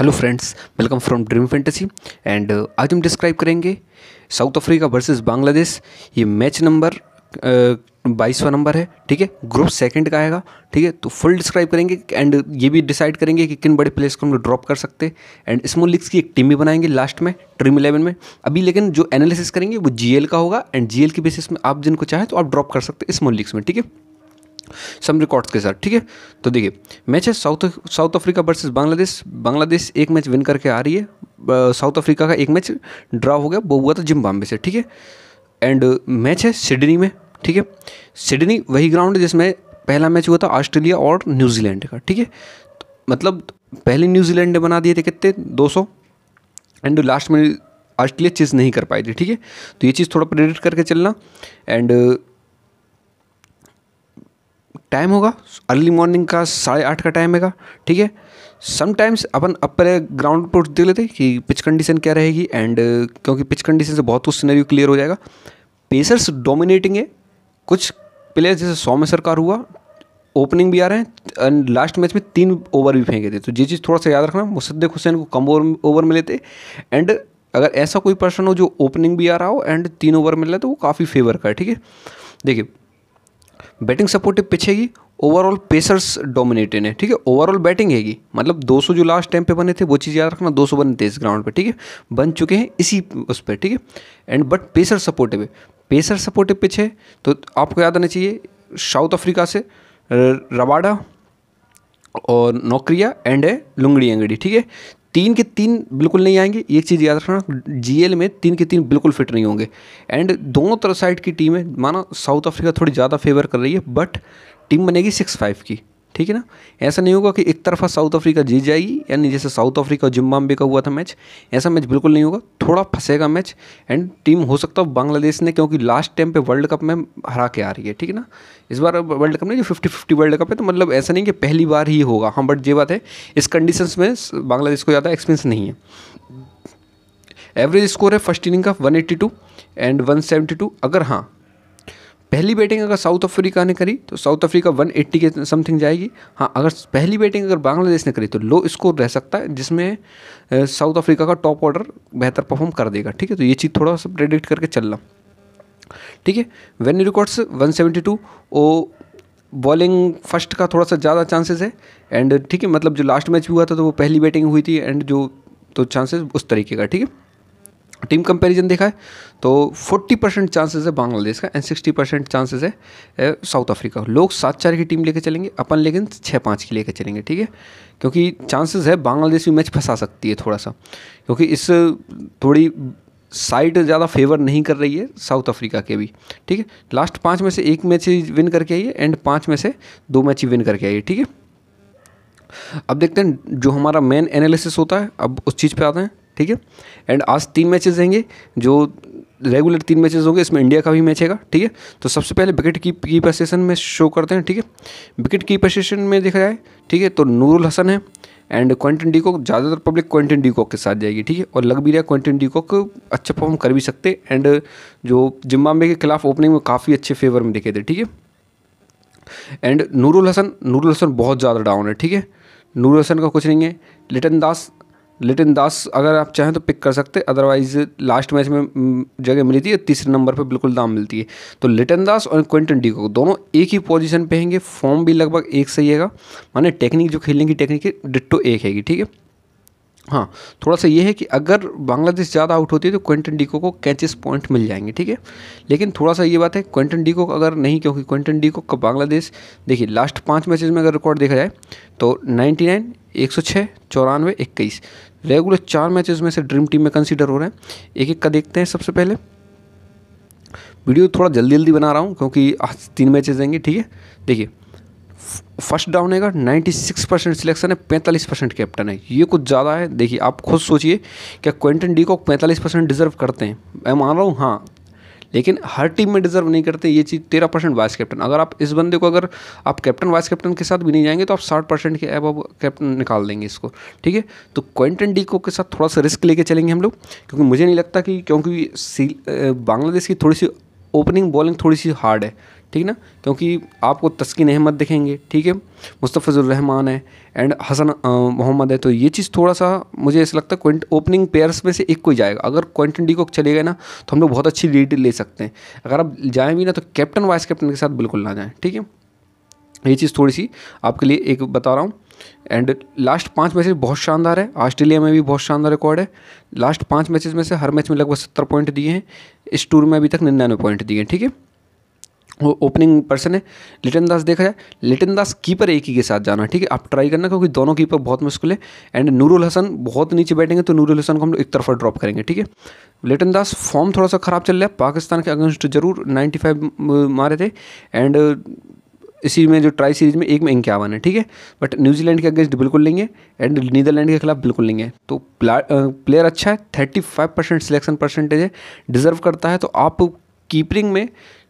hello friends welcome from dream fantasy and आज हम describe करेंगे साउथ अफ्रीका वर्सेस बांग्लादेश ये मैच नंबर बाईसवा नंबर है ठीक है ग्रुप सेकंड का आएगा ठीक है तो फुल डिस्क्राइब करेंगे एंड ये भी डिसाइड करेंगे कि किन बड़े प्लेयर्स को हम लोग ड्रॉप कर सकते एंड स्मॉल लीग्स की एक टीम भी बनाएंगे लास्ट में ड्रीम इलेवन में अभी लेकिन जो एनालिसिस करेंगे वो जी का होगा एंड जी के बेसिस में आप जिनको चाहें तो आप ड्रॉप कर सकते हैं स्मॉल लीग्स में ठीक है सम रिकॉर्ड्स के साथ ठीक है तो देखिए मैच है South South Africa versus Bangladesh Bangladesh एक मैच विन करके आ रही है साउथ अफ्रीका का एक मैच ड्रा हो गया वो हुआ था जिम्बाब्वे से ठीक है एंड मैच है सिडनी में ठीक है सिडनी वही ग्राउंड है जिसमें पहला मैच हुआ था ऑस्ट्रेलिया और न्यूजीलैंड का ठीक है मतलब पहले न्यूजीलैंड ने बना दिए थे कितने दो एंड लास्ट में ऑस्ट्रेलिया चीज़ नहीं कर पाई थी ठीक है तो ये चीज़ थोड़ा प्रेडिक्ट करके चलना एंड टाइम होगा अर्ली मॉर्निंग का साढ़े आठ का टाइम हैगा ठीक है समटाइम्स अपन अपने ग्राउंड रिपोर्ट देख लेते हैं कि पिच कंडीशन क्या रहेगी एंड क्योंकि पिच कंडीशन से बहुत कुछ सिनेरियो क्लियर हो जाएगा पेसर्स डोमिनेटिंग है कुछ प्लेयर्स जैसे सौम्य सरकार हुआ ओपनिंग भी आ रहे हैं एंड लास्ट मैच में तीन ओवर भी फेंके थे तो ये चीज़ थोड़ा सा याद रखना मुसद्दक हुसैन को कम ओवर ओवर मिले थे एंड अगर ऐसा कोई पर्सन हो जो ओपनिंग भी आ रहा हो एंड तीन ओवर मिल रहा है तो वो काफ़ी फेवर का है ठीक है देखिए बैटिंग सपोर्टिव पिच हैगी ओवरऑल पेसर्स डोमिनेटेड है ठीक है ओवरऑल बैटिंग हैगी मतलब 200 जो लास्ट टाइम पे बने थे वो चीज़ याद रखना 200 बने थे इस ग्राउंड पे ठीक है बन चुके हैं इसी उस पर ठीक है एंड बट पेसर सपोर्टिव है पेसर सपोर्टिव पिच है तो आपको याद आना चाहिए साउथ अफ्रीका से रबाडा और नौकरिया एंड है लुंगड़ी अंगड़ी ठीक है तीन के तीन बिल्कुल नहीं आएंगे एक चीज़ याद रखना जीएल में तीन के तीन बिल्कुल फिट नहीं होंगे एंड दोनों तरफ साइड की टीमें माना साउथ अफ्रीका थोड़ी ज़्यादा फेवर कर रही है बट टीम बनेगी सिक्स फाइव की ठीक है ना ऐसा नहीं होगा कि एक तरफा साउथ अफ्रीका जीत जाएगी यानी जैसे साउथ अफ्रीका और जिम्बाबे का हुआ था मैच ऐसा मैच बिल्कुल नहीं होगा थोड़ा फंसेगा मैच एंड टीम हो सकता है बांग्लादेश ने क्योंकि लास्ट टाइम पे वर्ल्ड कप में हरा के आ रही है ठीक है ना इस बार वर्ल्ड कप नहीं जो फिफ्टी फिफ्टी वर्ल्ड कप है तो मतलब ऐसा नहीं कि पहली बार ही होगा हाँ बट ये बात है इस कंडीशन में बांग्लादेश को ज़्यादा एक्सपीरियंस नहीं है एवरेज स्कोर है फर्स्ट इनिंग का वन एंड वन अगर हाँ पहली बैटिंग अगर साउथ अफ्रीका ने करी तो साउथ अफ्रीका 180 के समथिंग जाएगी हाँ अगर पहली बैटिंग अगर बांग्लादेश ने करी तो लो स्कोर रह सकता है जिसमें साउथ अफ्रीका का टॉप ऑर्डर बेहतर परफॉर्म कर देगा ठीक है तो ये चीज़ थोड़ा सा प्रेडिक्ट करके चलना ठीक है वेन रिकॉर्ड्स वन ओ बॉलिंग फर्स्ट का थोड़ा सा ज़्यादा चांसेस है एंड ठीक है मतलब जो लास्ट मैच भी हुआ था तो वो पहली बैटिंग हुई थी एंड जो तो चांसेस उस तरीके का ठीक है टीम कंपैरिजन देखा है तो 40 परसेंट चांसेस है बांग्लादेश का एंड 60 परसेंट चांसेस है साउथ अफ्रीका लोग सात चार की टीम लेके चलेंगे अपन लेकिन छः पाँच की लेके चलेंगे ठीक है क्योंकि चांसेस है बांग्लादेश भी मैच फंसा सकती है थोड़ा सा क्योंकि इस थोड़ी साइड ज़्यादा फेवर नहीं कर रही है साउथ अफ्रीका के भी ठीक है लास्ट पाँच में से एक मैच ही विन करके आई है एंड पाँच में से दो मैच ही विन करके आई है ठीक है अब देखते हैं जो हमारा मेन एनालिसिस होता है अब उस चीज़ पे आते हैं ठीक है एंड आज तीन मैचेस रहेंगे जो रेगुलर तीन मैचेस होंगे इसमें इंडिया का भी मैच हैगा ठीक है तो सबसे पहले विकेट की कीपर सेशन में शो करते हैं ठीक है विकेट कीपर सेशन में देखा जाए ठीक है तो नूरुल हसन है एंड क्वेंटन डीकॉक ज़्यादातर पब्लिक क्वेंटन डीकॉक के साथ जाएगी ठीक है और लग भी रहा है क्वेंटन डीकॉक अच्छा परफॉर्म कर भी सकते एंड जो जिम्बाब्वे के खिलाफ ओपनिंग में काफ़ी अच्छे फेवर में दिखे थे ठीक है एंड नूरुल हसन नूरुल हसन बहुत ज़्यादा डाउन है ठीक है नूर हसन का कुछ नहीं है लिटन दास लिटिन दास अगर आप चाहें तो पिक कर सकते अदरवाइज लास्ट मैच में हम्म, जगह मिली थी तीसरे नंबर पर बिल्कुल दाम मिलती है तो लिटन दास और क्विंटन डीको दोनों एक ही पोजीशन पे हैंगे फॉर्म भी लगभग एक सही हैगा माने टेक्निक जो खेलने की टेक्निक है डिट्टो एक हैगी ठीक है हाँ थोड़ा सा ये है कि अगर बांग्लादेश ज़्यादा आउट होती है तो क्विंटन डीको को कैचेस पॉइंट मिल जाएंगे ठीक है लेकिन थोड़ा सा ये बात है क्विंटन डीको अगर नहीं क्योंकि क्विंटन डीको का बांग्लादेश देखिए लास्ट पाँच मैचेस में अगर रिकॉर्ड देखा जाए तो 99, 106, चौरानवे इक्कीस रेगुलर चार मैचेस में से ड्रीम टीम में कंसीडर हो रहे हैं एक एक का देखते हैं सबसे पहले वीडियो थोड़ा जल्दी जल्दी बना रहा हूँ क्योंकि आज तीन मैचेस देंगे ठीक है देखिए फर्स्ट डाउन है का नाइन्टी सिक्स परसेंट सिलेक्शन है पैंतालीस परसेंट कैप्टन है ये कुछ ज़्यादा है देखिए आप खुद सोचिए क्या क्वेंटन डी को पैंतालीस परसेंट डिजर्व करते हैं मैं मान रहा हूँ हाँ लेकिन हर टीम में डिजर्व नहीं करते ये चीज़ तेरह परसेंट वाइस कैप्टन अगर आप इस बंदे को अगर आप कैप्टन वाइस कैप्टन के साथ भी नहीं जाएंगे तो आप साठ परसेंट के अब कैप्टन निकाल देंगे इसको ठीक है तो क्वेंटन डी को के साथ थोड़ा सा रिस्क लेके चलेंगे हम लोग क्योंकि मुझे नहीं लगता कि क्योंकि बांग्लादेश की थोड़ी सी ओपनिंग बॉलिंग थोड़ी सी हार्ड है ठीक ना क्योंकि आपको तस्किन अहमद दिखेंगे ठीक है मुस्तफ़ुररहमान है एंड हसन मोहम्मद है तो ये चीज़ थोड़ा सा मुझे ऐसा लगता है ओपनिंग पेयर्स में से एक कोई जाएगा अगर क्वेंटन डी को चले गए ना तो हम लोग बहुत अच्छी लीड ले सकते हैं अगर आप जाएँ भी ना तो कैप्टन वाइस कैप्टन के साथ बिल्कुल ना जाएँ ठीक है ये चीज़ थोड़ी सी आपके लिए एक बता रहा हूँ एंड लास्ट पाँच मैचेस बहुत शानदार है ऑस्ट्रेलिया में भी बहुत शानदार रिकॉर्ड है लास्ट पाँच मैचेस में से हर मैच में लगभग सत्तर पॉइंट दिए हैं इस टूर में अभी तक निन्यानवे पॉइंट दिए हैं ठीक है वो ओपनिंग पर्सन है लिटन दास देखा जाए लिटन दास कीपर एक ही के साथ जाना ठीक है आप ट्राई करना क्योंकि दोनों कीपर बहुत मुश्किल है एंड नूरुल हसन बहुत नीचे बैठेंगे तो नूरुल हसन को हम लोग एक तरफा ड्रॉप करेंगे ठीक है लिटन दास फॉर्म थोड़ा सा ख़राब चल रहा है पाकिस्तान के अगेंस्ट जरूर नाइन्टी फाइव मारे थे एंड इसी में जो ट्राई सीरीज में एक में इंक्यावन है ठीक है बट न्यूजीलैंड के अगेंस्ट बिल्कुल लेंगे एंड नीदरलैंड के खिलाफ बिल्कुल लेंगे तो प्लेयर अच्छा है thirty five percent selection percentage है डिज़र्व करता है तो आप कीपरिंग में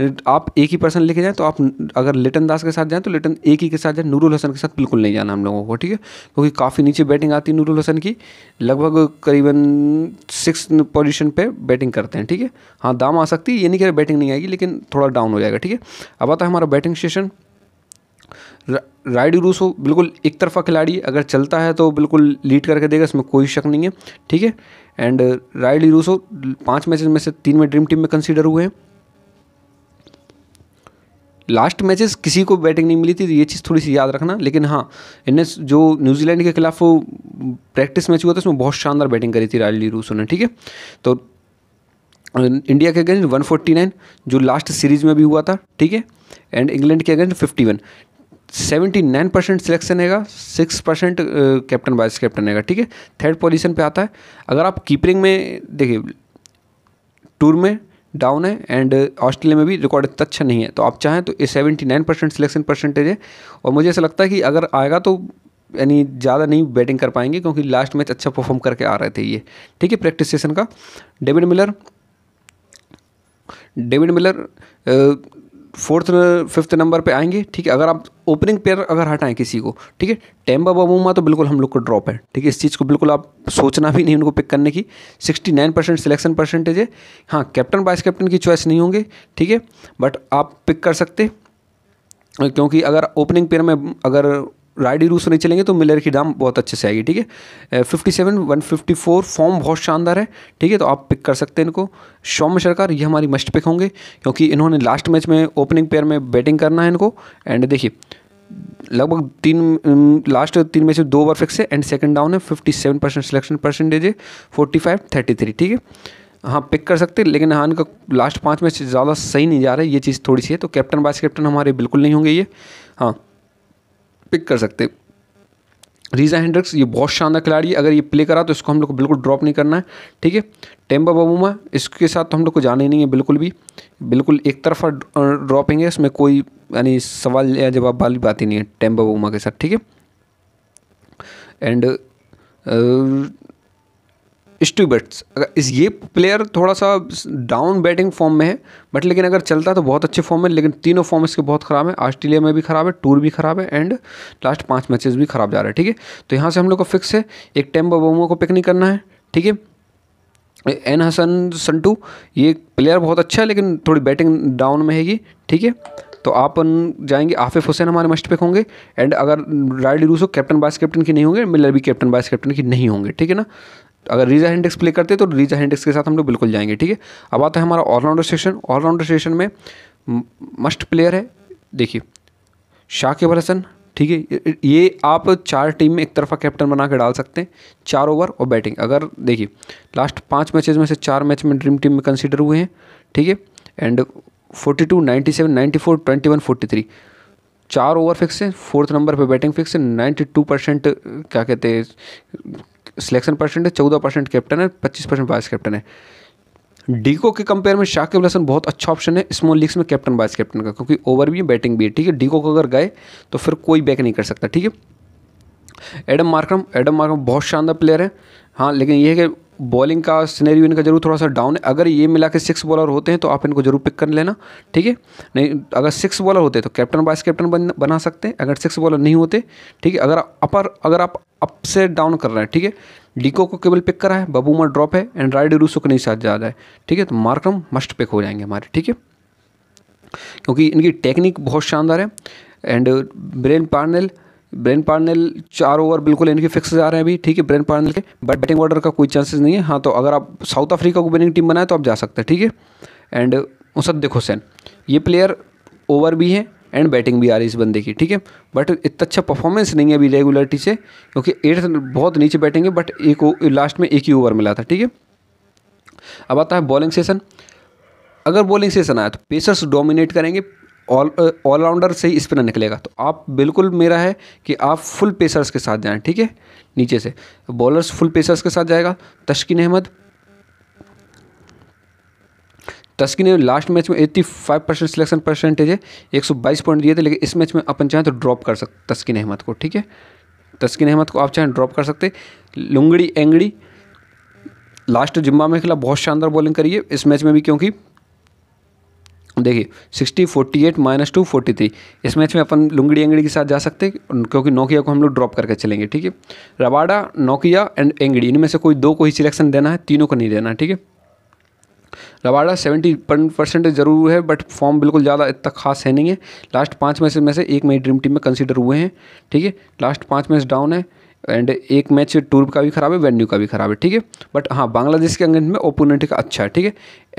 आप एक ही पर्सन लेके जाएँ तो आप अगर लिटन दास के साथ जाएँ तो लिटन एक ही के साथ जाएँ नूरुल हसन के साथ बिल्कुल नहीं जाना हम लोगों को ठीक है क्योंकि काफ़ी नीचे बैटिंग आती है नूरुल हसन की लगभग करीबन सिक्स पोजीशन पे बैटिंग करते हैं ठीक है हाँ दाम आ सकती है ये नहीं कह रहे बैटिंग नहीं आएगी लेकिन थोड़ा डाउन हो जाएगा ठीक है अब आता है हमारा बैटिंग सेशन राइड रूसो बिल्कुल एक तरफा खिलाड़ी अगर चलता है तो बिल्कुल लीड करके देगा इसमें कोई शक नहीं है ठीक है एंड राइड रूसो पाँच मैचेस में से तीन में ड्रीम टीम में कंसीडर हुए हैं लास्ट मैचेस किसी को बैटिंग नहीं मिली थी तो ये चीज़ थोड़ी सी याद रखना लेकिन हाँ इन्हें जो न्यूजीलैंड के खिलाफ वो प्रैक्टिस मैच हुआ था उसमें बहुत शानदार बैटिंग करी थी राजली रूसो ने ठीक है तो इंडिया के अगेंस्ट 149 जो लास्ट सीरीज में भी हुआ था ठीक है एंड इंग्लैंड के अगेंस्ट 51 नाइन परसेंट सिलेक्शन हैगा six percent captain vice captain हैगा ठीक है थर्ड पोजीशन पे आता है अगर आप कीपरिंग में देखिए टूर में डाउन है एंड ऑस्ट्रेलिया uh, में भी रिकॉर्ड इतना अच्छा नहीं है तो आप चाहें तो ये seventy nine percent selection percentage है और मुझे ऐसा लगता है कि अगर आएगा तो यानी ज़्यादा नहीं बैटिंग कर पाएंगे क्योंकि लास्ट मैच अच्छा परफॉर्म करके आ रहे थे ये ठीक है प्रैक्टिस सेशन का David Miller David Miller fourth fifth number पे आएंगे ठीक है अगर आप ओपनिंग पेयर अगर हटाएं किसी को ठीक है टेम्बा बबूमा तो बिल्कुल हम लोग को ड्रॉप है ठीक है इस चीज़ को बिल्कुल आप सोचना भी नहीं उनको पिक करने की sixty nine percent selection percentage है हाँ कैप्टन वाइस कैप्टन की चॉइस नहीं होंगे ठीक है बट आप पिक कर सकते क्योंकि अगर ओपनिंग पेयर में अगर राइडी रूस नहीं चलेंगे तो मिलर की दाम बहुत अच्छे से आएगी ठीक है fifty seven one fifty four form बहुत शानदार है ठीक है तो आप पिक कर सकते हैं इनको सौम्य सरकार ये हमारी मस्ट पिक होंगे क्योंकि इन्होंने लास्ट मैच में ओपनिंग पेयर में बैटिंग करना है इनको एंड देखिए लगभग तीन लास्ट तीन में से दो बार फिक्स है एंड सेकंड डाउन है fifty seven percent selection percentage है फोर्टी फाइव थर्टी थ्री ठीक है हाँ पिक कर सकते लेकिन हाँ इनका लास्ट पाँच मैच ज़्यादा सही नहीं जा रहा है ये चीज़ थोड़ी सी है तो कैप्टन वाइस कैप्टन हमारे बिल्कुल नहीं होंगे ये हाँ पिक कर सकते रीजा हैंड्रिक्स ये बहुत शानदार खिलाड़ी है अगर ये प्ले करा तो इसको हम लोग को बिल्कुल ड्रॉप नहीं करना है ठीक है टेम्बा बबूमा इसके साथ तो हम लोग को जाना ही नहीं है बिल्कुल भी बिल्कुल एक तरफा ड्रॉपिंग है इसमें कोई यानी सवाल या जवाब वाली बात ही नहीं है टेम्बा बबूमा के साथ ठीक है एंड स्टूबेट्स अगर इस ये प्लेयर थोड़ा सा डाउन बैटिंग फॉर्म में है बट लेकिन अगर चलता है तो बहुत अच्छे फॉर्म में लेकिन तीनों फॉर्म इसके बहुत ख़राब है ऑस्ट्रेलिया में भी ख़राब है टूर भी ख़राब है एंड लास्ट पाँच मैचेस भी ख़राब जा रहा है ठीक है तो यहाँ से हम लोग का फिक्स है एक टेम्बो बोमो को पिक नहीं करना है ठीक है एन हसन संटू ये प्लेयर बहुत अच्छा है लेकिन थोड़ी बैटिंग डाउन में है ये ठीक है तो आप जाएंगे आफिफ हुसैन हमारे मस्ट पिक होंगे एंड अगर Rilee Rossouw captain vice captain की नहीं होंगे मिलर भी कैप्टन वाइस कैप्टन की नहीं होंगे ठीक है ना अगर रीजा इंडेक्स प्ले करते तो रीजा इंडेक्स के साथ हम लोग बिल्कुल जाएंगे ठीक है अब आता है हमारा ऑलराउंडर सेशन ऑलराउंडर सेशन में मस्ट प्लेयर है देखिए शाकिब हसन ठीक है ये आप चार टीम में एक तरफा कैप्टन बना के डाल सकते हैं चार ओवर और बैटिंग अगर देखिए लास्ट पाँच मैचेज में से चार मैच में ड्रीम टीम में कंसिडर हुए हैं ठीक है and forty two ninety seven ninety four twenty one forty three चार ओवर फिक्स है फोर्थ नंबर पे बैटिंग फिक्स है नाइन्टी टू परसेंट क्या कहते हैं सिलेक्शन है चौदह परसेंट कैप्टन है पच्चीस परसेंट वाइस कैप्टन है डीको के कंपेयर में शाकिब हसन बहुत अच्छा ऑप्शन है स्मॉल लीग्स में कैप्टन वाइस कैप्टन का क्योंकि ओवर भी है बैटिंग भी है ठीक है डीको को अगर गए तो फिर कोई बैक नहीं कर सकता ठीक है एडम मार्क्रम एडम मार्क्रम बहुत शानदार प्लेयर है हाँ लेकिन यह है कि बॉलिंग का सिनेरियो इनका जरूर थोड़ा सा डाउन है अगर ये मिला के सिक्स बॉलर होते हैं तो आप इनको जरूर पिक कर लेना ठीक है नहीं अगर सिक्स बॉलर होते तो कैप्टन वाइस कैप्टन बन बना सकते हैं अगर सिक्स बॉलर नहीं होते ठीक है अगर अपर अगर आप अप से डाउन कर रहे हैं ठीक है डिको को केवल पिक करा है बबूमा ड्रॉप है एंड राइड रूसो के नहीं साथ जा रहा है ठीक है तो मार्कम मस्ट पिक हो जाएंगे हमारे ठीक है क्योंकि इनकी टेक्निक बहुत शानदार है and Brain Parnell Brain Parnell चार ओवर बिल्कुल इनके फिक्स जा रहे हैं अभी ठीक है ब्रेन पार्नल के बट बैटिंग ऑर्डर का कोई चांसेस नहीं है हाँ तो अगर आप साउथ अफ्रीका को बैटिंग टीम बनाए तो आप जा सकते हैं ठीक है एंड मुसद्दिक हुसैन ये प्लेयर ओवर भी हैं एंड बैटिंग भी आ रही है इस बंदे की ठीक है बट इतना अच्छा परफॉर्मेंस नहीं है अभी रेगुलरिटी से क्योंकि एट बहुत नीचे बैटिंग है बट एक लास्ट में एक ही ओवर मिला था ठीक है अब आता है बॉलिंग सेशन अगर बॉलिंग सेशन आया तो पेसर्स डोमिनेट करेंगे ऑल ऑलराउंडर uh, से ही स्पिनर निकलेगा तो आप बिल्कुल मेरा है कि आप फुल पेसर्स के साथ जाएं ठीक है नीचे से बॉलर्स फुल पेसर्स के साथ जाएगा तश्किन अहमद तस्किन ने लास्ट मैच में 85 परसेंट सिलेक्शन परसेंटेज है 122 पॉइंट दिए थे लेकिन इस मैच में अपन चाहें तो ड्रॉप कर सकते तस्किन अहमद को ठीक है तस्किन अहमद को आप चाहें ड्रॉप कर सकते लुंगड़ी एंगड़ी लास्ट जिम्बा में खिला बहुत शानदार बॉलिंग करी है इस मैच में भी क्योंकि देखिए sixty forty eight minus two forty three इस मैच में अपन लुंगड़ी एंगड़ी के साथ जा सकते हैं क्योंकि नोकिया को हम लोग ड्रॉप करके चलेंगे ठीक है रबाडा नोकिया एंड एंगड़ी इनमें से कोई दो को ही सिलेक्शन देना है तीनों को नहीं देना ठीक है रबाडा सेवेंटी परसेंट जरूर है बट फॉर्म बिल्कुल ज़्यादा इतना खास है नहीं है लास्ट पाँच मैच में से एक मेरी ड्रीम टीम में कंसिडर हुए हैं ठीक है लास्ट पाँच मैच डाउन है एंड एक मैच टूर का भी खराब है वेन्यू का भी खराब है ठीक है बट हाँ बांग्लादेश के अंगेंट में ओपोनेंट का अच्छा है ठीक है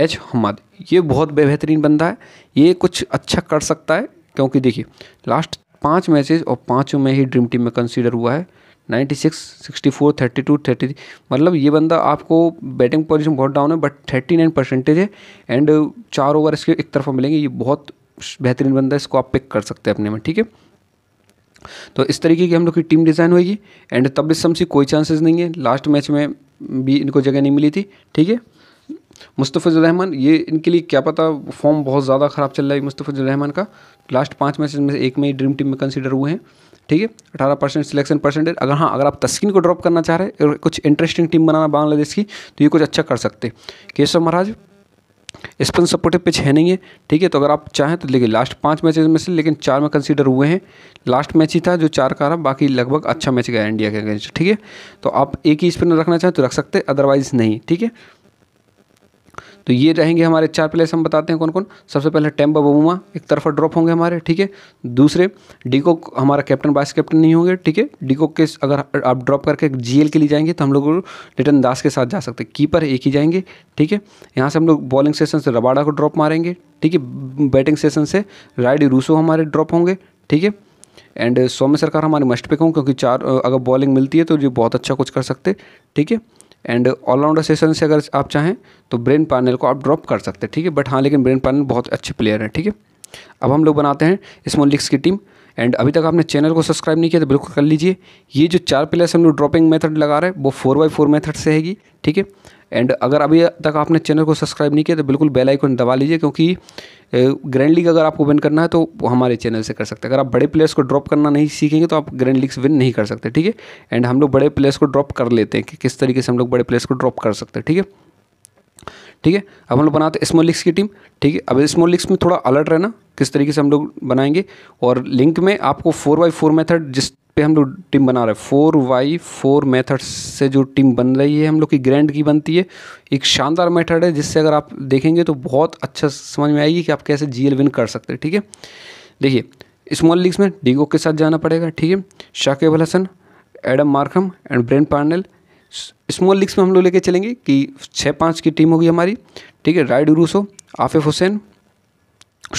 एच हमद ये बहुत बेहतरीन बंदा है ये कुछ अच्छा कर सकता है क्योंकि देखिए लास्ट पाँच मैचेस और पाँचों में ही ड्रीम टीम में कंसीडर हुआ है 96, 64, 32, 33 मतलब ये बंदा आपको बैटिंग पोजीशन बहुत डाउन है बट 39 परसेंटेज है एंड चार ओवर इसके एक तरफा मिलेंगे ये बहुत बेहतरीन बंदा है इसको आप पिक कर सकते हैं अपने में ठीक है तो इस तरीके की हम लोग की टीम डिज़ाइन होगी एंड तब इस से कोई चांसेस नहीं है लास्ट मैच में भी इनको जगह नहीं मिली थी ठीक है रहमान ये इनके लिए क्या पता फॉर्म बहुत ज़्यादा ख़राब चल रहा है रहमान का लास्ट पाँच मैच में से एक में ही ड्रीम टीम में कंसिडर हुए हैं ठीक है अठारह परसेंट सिलेक्शन परसेंटेज अगर हाँ अगर आप तस्किन को ड्रॉप करना चाह रहे हैं कुछ इंटरेस्टिंग टीम बनाना बांग्लादेश की तो ये कुछ अच्छा कर सकते Keshav Maharaj spin supportive pitch है नहीं है ठीक है तो अगर आप चाहें तो देखिए लास्ट पाँच मैच में से लेकिन चार में कंसीडर हुए हैं लास्ट मैच ही था जो चार का रहा बाकी लगभग अच्छा मैच गया इंडिया के अगेंस्ट ठीक है तो आप एक ही स्पिनर रखना चाहें तो रख सकते अदरवाइज़ नहीं ठीक है तो ये रहेंगे हमारे चार प्लेयर्स हम बताते हैं कौन कौन सबसे पहले टेम्बा बबूमा एक तरफ़ ड्रॉप होंगे हमारे ठीक है दूसरे डीकोक हमारा कैप्टन वाइस कैप्टन नहीं होंगे ठीक है डिकोक के अगर आप ड्रॉप करके जी के लिए जाएंगे तो हम लोग लिटन दास के साथ जा सकते हैं कीपर एक ही जाएंगे ठीक है यहाँ से हम लोग बॉलिंग सेशन से रबाड़ा को ड्रॉप मारेंगे ठीक है बैटिंग सेशन से राइड रूसो हमारे ड्रॉप होंगे ठीक है एंड सौम्य सरकार हमारे मस्ट पिक हों क्योंकि चार अगर बॉलिंग मिलती है तो ये बहुत अच्छा कुछ कर सकते ठीक है एंड ऑलराउंडर सेशन से अगर आप चाहें तो ब्रेन पार्नल को आप ड्रॉप कर सकते हैं ठीक है बट हाँ लेकिन ब्रेन पार्नल बहुत अच्छे प्लेयर हैं ठीक है अब हम लोग बनाते हैं स्मॉल लिक्स की टीम एंड अभी तक आपने चैनल को सब्सक्राइब नहीं किया तो बिल्कुल कर लीजिए ये जो चार प्लेयर्स हम लोग ड्रॉपिंग मेथड लगा रहे हैं वो फोर बाई फोर मेथड से हैगी ठीक है एंड अगर अभी तक आपने चैनल को सब्सक्राइब नहीं किया तो बिल्कुल बेल आइकन दबा लीजिए क्योंकि ग्रैंड लीग अगर आपको विन करना है तो हमारे चैनल से कर सकते हैं अगर आप बड़े प्लेयर्स को ड्रॉप करना नहीं सीखेंगे तो आप ग्रैंड लीग्स विन नहीं कर सकते ठीक है एंड हम लोग बड़े प्लेयर्स को ड्रॉप कर लेते हैं कि किस तरीके से हम लोग बड़े प्लेयर्स को ड्रॉप कर सकते हैं ठीक है ठीक है अब हम लोग बनाते हैं स्मॉल लिक्स की टीम ठीक है अब स्मॉल लिक्स में थोड़ा अलर्ट रहना किस तरीके से हम लोग बनाएंगे और लिंक में आपको फोर बाई फोर मैथड जिस पे हम लोग टीम बना रहे हैं फोर बाई फोर मेथड से जो टीम बन रही है हम लोग की ग्रैंड की बनती है एक शानदार मेथड है जिससे अगर आप देखेंगे तो बहुत अच्छा समझ में आएगी कि आप कैसे जी विन कर सकते हैं ठीक है देखिए स्मॉल लीग्स में डीगो के साथ जाना पड़ेगा ठीक है Shakib Hasan Adam Markram and Brain Parnell small leagues में हम लोग लेके चलेंगे कि छः पाँच की टीम होगी हमारी ठीक है राइड रूसो आफिफ हुसैन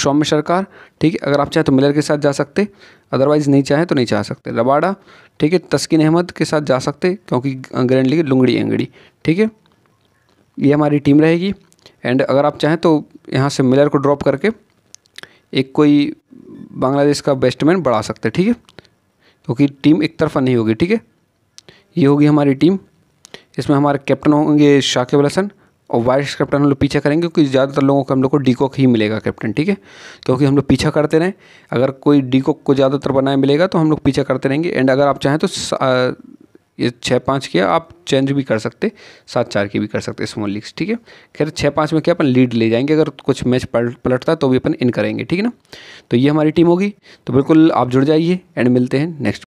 सौम्य सरकार ठीक है अगर आप चाहें तो मिलर के साथ जा सकते अदरवाइज़ नहीं चाहें तो नहीं जा सकते रबाडा ठीक है तस्किन अहमद के साथ जा सकते क्योंकि ग्रैंड लीग लुंगड़ी एंगड़ी ठीक है ये हमारी टीम रहेगी एंड अगर आप चाहें तो यहाँ से मिलर को ड्रॉप करके एक कोई बांग्लादेश का बैट्समैन बढ़ा सकते ठीक है क्योंकि टीम एक तरफा नहीं होगी ठीक है ये होगी हमारी टीम इसमें हमारे कैप्टन होंगे शाकिब हसन और वाइस कैप्टन हम लोग पीछा करेंगे क्योंकि ज़्यादातर लोगों को हम लोग को डीकॉक ही मिलेगा कैप्टन ठीक है क्योंकि हम लोग पीछा करते रहें अगर कोई डीकॉक को ज़्यादातर बनाए मिलेगा तो हम लोग पीछा करते रहेंगे एंड अगर आप चाहें तो ये छः पाँच किया आप चेंज भी कर सकते सात चार की भी कर सकते स्मॉल लीग्स ठीक है खैर छः पाँच में क्या अपन लीड ले जाएंगे अगर कुछ मैच पलटता तो भी अपन इन करेंगे ठीक है ना तो ये हमारी टीम होगी तो बिल्कुल आप जुड़ जाइए एंड मिलते हैं नेक्स्ट